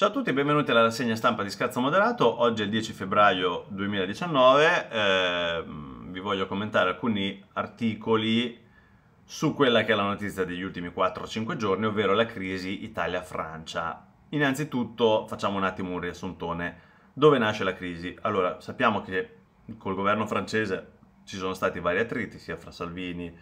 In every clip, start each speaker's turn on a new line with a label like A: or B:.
A: Ciao a tutti e benvenuti alla rassegna stampa di Scazzo Moderato. Oggi è il 10 febbraio 2019. Eh, vi voglio commentare alcuni articoli su quella che è la notizia degli ultimi 4-5 giorni, ovvero la crisi Italia-Francia. Innanzitutto facciamo un attimo un riassuntone. Dove nasce la crisi? Allora, sappiamo che col governo francese ci sono stati vari attriti, sia fra Salvini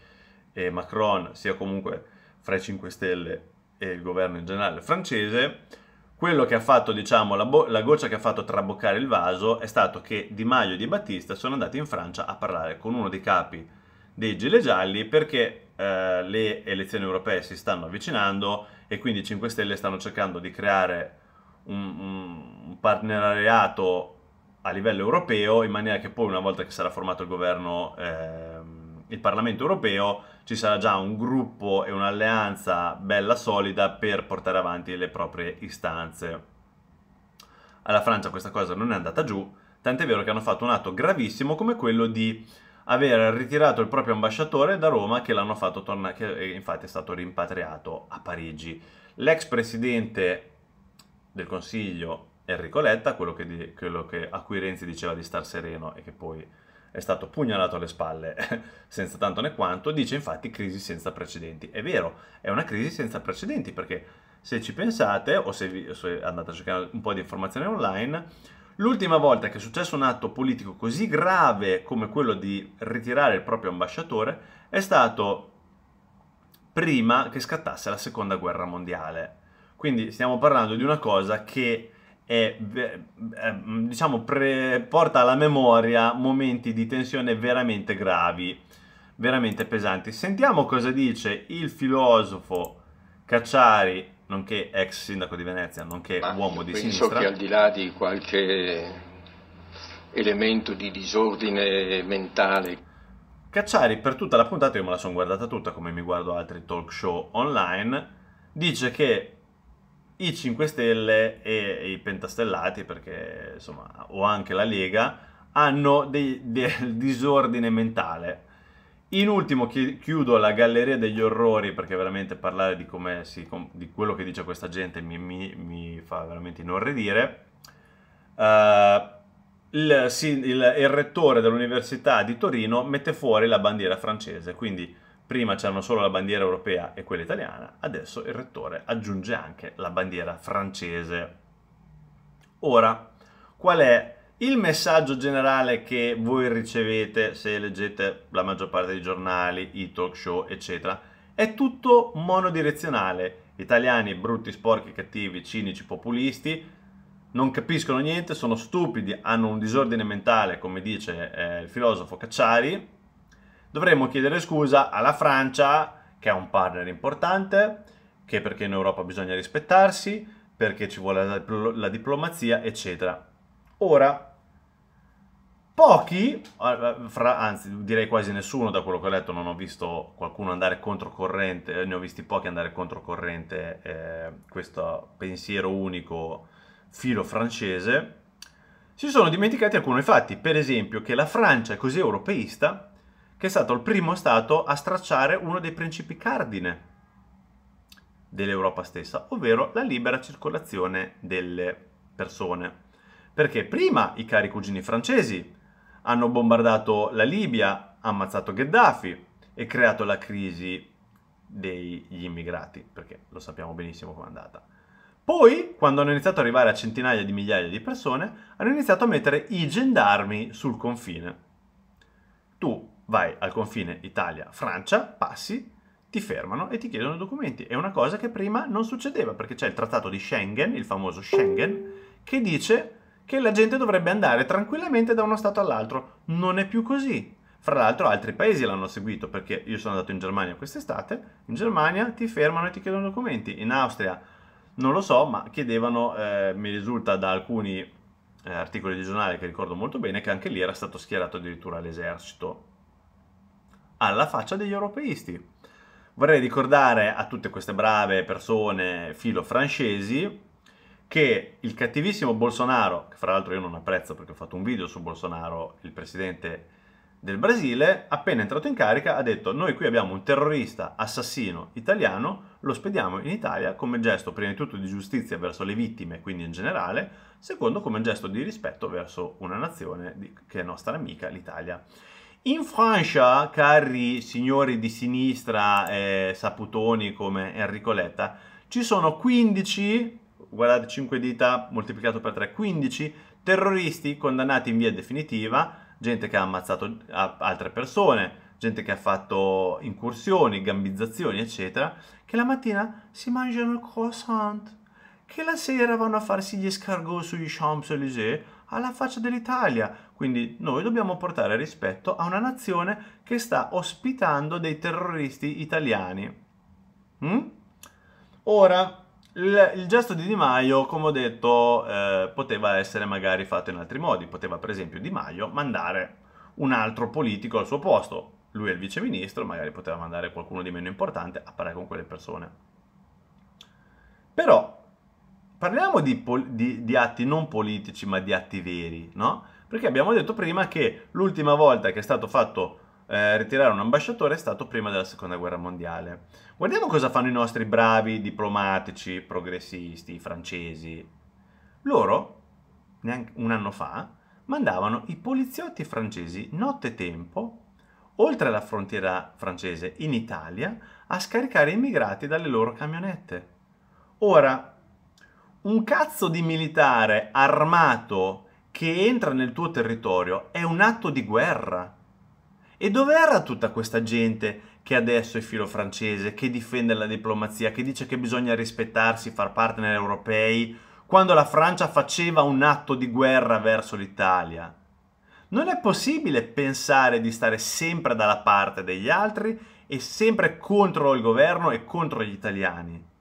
A: e Macron, sia comunque fra i 5 Stelle e il governo in generale francese quello che ha fatto, diciamo, la, bo- la, goccia che ha fatto traboccare il vaso è stato che Di Maio e Di Battista sono andati in Francia a parlare con uno dei capi dei Gile Gialli perché eh, le elezioni europee si stanno avvicinando e quindi i 5 Stelle stanno cercando di creare un, un partenariato a livello europeo in maniera che poi una volta che sarà formato il governo eh, il Parlamento europeo ci sarà già un gruppo e un'alleanza bella solida per portare avanti le proprie istanze. Alla Francia questa cosa non è andata giù, tant'è vero che hanno fatto un atto gravissimo come quello di aver ritirato il proprio ambasciatore da Roma che l'hanno fatto tornare, che eh, infatti è stato rimpatriato a Parigi. L'ex presidente del Consiglio Enrico Letta, quello, che, quello che, a cui Renzi diceva di star sereno e che poi è stato pugnalato alle spalle senza tanto né quanto, dice infatti crisi senza precedenti. È vero, è una crisi senza precedenti perché se ci pensate o se, vi, se andate a cercare un po' di informazioni online, l'ultima volta che è successo un atto politico così grave come quello di ritirare il proprio ambasciatore è stato prima che scattasse la seconda guerra mondiale. Quindi stiamo parlando di una cosa che e eh, mm, diciamo pre- porta alla memoria momenti di tensione veramente gravi, veramente pesanti. Sentiamo cosa dice il filosofo Cacciari, nonché ex sindaco di Venezia, nonché Ma uomo di sinistra. Penso che al di là di qualche elemento di disordine mentale Cacciari per tutta la puntata, io me la sono guardata tutta come mi guardo altri talk show online, dice che i 5 Stelle e, i Pentastellati, perché insomma, o anche la Lega, hanno dei, del disordine mentale. In ultimo chiudo la galleria degli orrori perché veramente parlare di, si, di quello che dice questa gente mi, mi, mi fa veramente inorridire. Uh, il, il, il rettore dell'Università di Torino mette fuori la bandiera francese, quindi Prima c'erano solo la bandiera europea e quella italiana, adesso il rettore aggiunge anche la bandiera francese. Ora, qual è il messaggio generale che voi ricevete se leggete la maggior parte dei giornali, i talk show, eccetera, è tutto monodirezionale. Italiani brutti, sporchi, cattivi, cinici, populisti, non capiscono niente, sono stupidi, hanno un disordine mentale, come dice eh, il filosofo Cacciari, dovremmo chiedere scusa alla Francia, che è un partner importante, che perché in Europa bisogna rispettarsi, perché ci vuole la, la diplomazia, eccetera. Ora, pochi, ah, ah, fra, anzi direi quasi nessuno da quello che ho letto, non ho visto qualcuno andare controcorrente, eh, ne ho visti pochi andare controcorrente eh, questo pensiero unico filo francese, si sono dimenticati alcuni fatti, per esempio che la Francia è così europeista che è stato il primo Stato a stracciare uno dei principi cardine dell'Europa stessa, ovvero la libera circolazione delle persone. Perché prima i cari cugini francesi hanno bombardato la Libia, ammazzato Gheddafi e creato la crisi degli immigrati, perché lo sappiamo benissimo com'è andata. Poi, quando hanno iniziato ad arrivare a centinaia di migliaia di persone, hanno iniziato a mettere i gendarmi sul confine. Tu vai al confine Italia-Francia, passi, ti fermano e ti chiedono i documenti. È una cosa che prima non succedeva perché c'è il trattato di Schengen, il famoso Schengen, che dice che la gente dovrebbe andare tranquillamente da uno stato all'altro. Non è più così. Fra l'altro altri paesi l'hanno seguito perché io sono andato in Germania quest'estate, in Germania ti fermano e ti chiedono documenti, in Austria non lo so, ma chiedevano, eh, mi risulta da alcuni eh, articoli di giornale che ricordo molto bene, che anche lì era stato schierato addirittura l'esercito alla faccia degli europeisti. Vorrei ricordare a tutte queste brave persone filo francesi che il cattivissimo Bolsonaro, che fra l'altro io non apprezzo perché ho fatto un video su Bolsonaro, il presidente del Brasile, appena entrato in carica ha detto noi qui abbiamo un terrorista assassino italiano, lo spediamo in Italia come gesto prima di tutto di giustizia verso le vittime, quindi in generale, secondo come gesto di rispetto verso una nazione che è nostra amica, l'Italia. In Francia, cari signori di sinistra eh, saputoni come Enrico Letta, ci sono 15, guardate 5 dita moltiplicato per 3, 15 terroristi condannati in via definitiva, gente che ha ammazzato altre persone, gente che ha fatto incursioni, gambizzazioni, eccetera, che la mattina si mangiano il croissant che la sera vanno a farsi gli escargot sugli Champs-Élysées alla faccia dell'Italia. Quindi noi dobbiamo portare rispetto a una nazione che sta ospitando dei terroristi italiani. Mm? Ora, il, il, gesto di Di Maio, come ho detto, eh, poteva essere magari fatto in altri modi. Poteva, per esempio, Di Maio mandare un altro politico al suo posto. Lui è il viceministro, magari poteva mandare qualcuno di meno importante a parlare con quelle persone. Però parliamo di, di, di, atti non politici, ma di atti veri, no? Perché abbiamo detto prima che l'ultima volta che è stato fatto eh, ritirare un ambasciatore è stato prima della seconda guerra mondiale. Guardiamo cosa fanno i nostri bravi diplomatici, progressisti, francesi. Loro, neanche un anno fa, mandavano i poliziotti francesi nottetempo, oltre la frontiera francese in Italia a scaricare immigrati dalle loro camionette. Ora, un cazzo di militare armato che entra nel tuo territorio è un atto di guerra. E dove era tutta questa gente che adesso è filo francese, che difende la diplomazia, che dice che bisogna rispettarsi, far partner europei, quando la Francia faceva un atto di guerra verso l'Italia? Non è possibile pensare di stare sempre dalla parte degli altri e sempre contro il governo e contro gli italiani.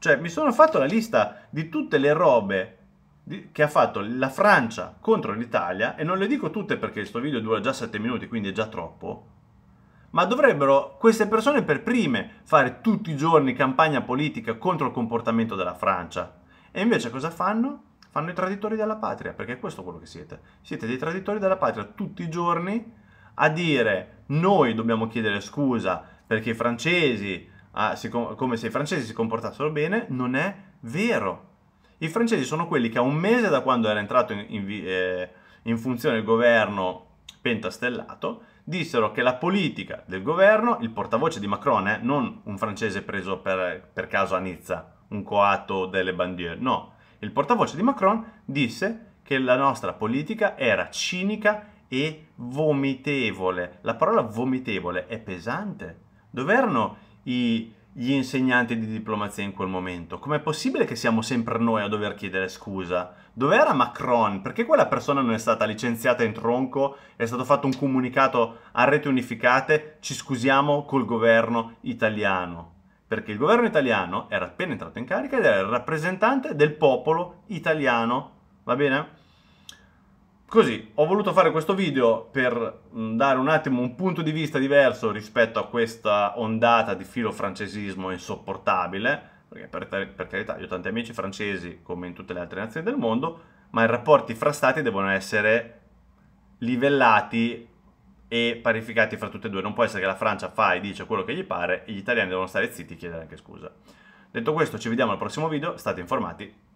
A: Cioè, mi sono fatto la lista di tutte le robe che ha fatto la Francia contro l'Italia, e non le dico tutte perché questo video dura già 7 minuti, quindi è già troppo, ma dovrebbero queste persone per prime fare tutti i giorni campagna politica contro il comportamento della Francia. E invece cosa fanno? Fanno i traditori della patria, perché è questo quello che siete. Siete dei traditori della patria tutti i giorni a dire noi dobbiamo chiedere scusa perché i francesi ah, si, come se i francesi si comportassero bene, non è vero. I francesi sono quelli che a un mese da quando era entrato in, in, eh, in funzione il governo pentastellato, dissero che la politica del governo, il portavoce di Macron, eh, non un francese preso per, per caso a Nizza, un coatto delle bandiere, no, il portavoce di Macron disse che la nostra politica era cinica e vomitevole. La parola vomitevole è pesante. Dove erano i, gli insegnanti di diplomazia in quel momento? Com'è possibile che siamo sempre noi a dover chiedere scusa? Dov'era Macron? Perché quella persona non è stata licenziata in tronco? È stato fatto un comunicato a rete unificate, ci scusiamo col governo italiano. Perché il governo italiano era appena entrato in carica ed era il rappresentante del popolo italiano, va bene? Così, ho voluto fare questo video per mm, dare un attimo un punto di vista diverso rispetto a questa ondata di filo francesismo insopportabile, perché per, per carità io ho tanti amici francesi come in tutte le altre nazioni del mondo, ma i rapporti fra stati devono essere livellati e parificati fra tutte e due. Non può essere che la Francia fa e dice quello che gli pare e gli italiani devono stare zitti e chiedere anche scusa. Detto questo, ci vediamo al prossimo video, state informati,